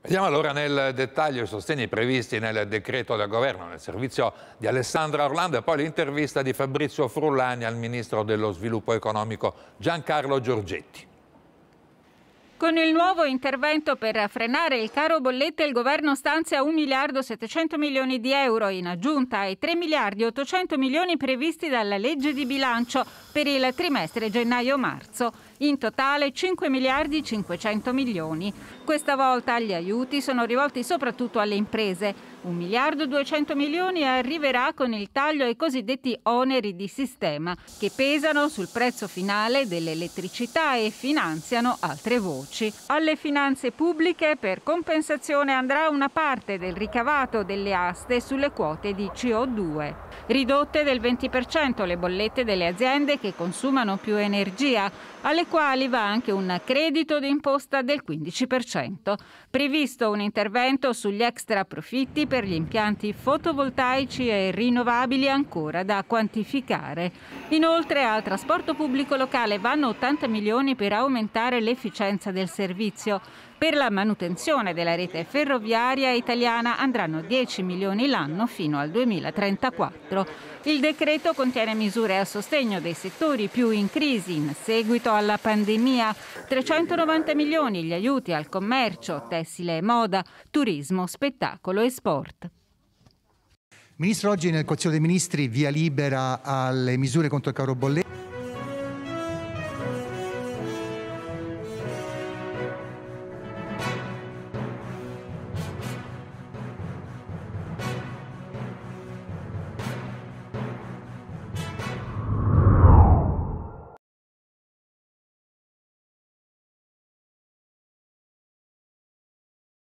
Vediamo allora nel dettaglio i sostegni previsti nel decreto del governo nel servizio di Alessandra Orlando e poi l'intervista di Fabrizio Frullani al ministro dello sviluppo economico Giancarlo Giorgetti. Con il nuovo intervento per frenare il caro bollette il governo stanzia 1 miliardo 700 milioni di euro in aggiunta ai 3 miliardi 800 milioni previsti dalla legge di bilancio per il trimestre gennaio-marzo. In totale 5 miliardi 500 milioni. Questa volta gli aiuti sono rivolti soprattutto alle imprese. 1 miliardo 200 milioni arriverà con il taglio ai cosiddetti oneri di sistema che pesano sul prezzo finale dell'elettricità e finanziano altre voci. Verducci. Alle finanze pubbliche per compensazione andrà una parte del ricavato delle aste sulle quote di CO2. Ridotte del 20% le bollette delle aziende che consumano più energia, alle quali va anche un credito d'imposta del 15%. Previsto un intervento sugli extra profitti per gli impianti fotovoltaici e rinnovabili ancora da quantificare. Inoltre al trasporto pubblico locale vanno 80 milioni per aumentare l'efficienza del del servizio. Per la manutenzione della rete ferroviaria italiana andranno 10 milioni l'anno fino al 2034. Il decreto contiene misure a sostegno dei settori più in crisi in seguito alla pandemia, 390 milioni gli aiuti al commercio, tessile e moda, turismo, spettacolo e sport. Ministro, oggi nel Consiglio dei Ministri via libera alle misure contro il caro bollette.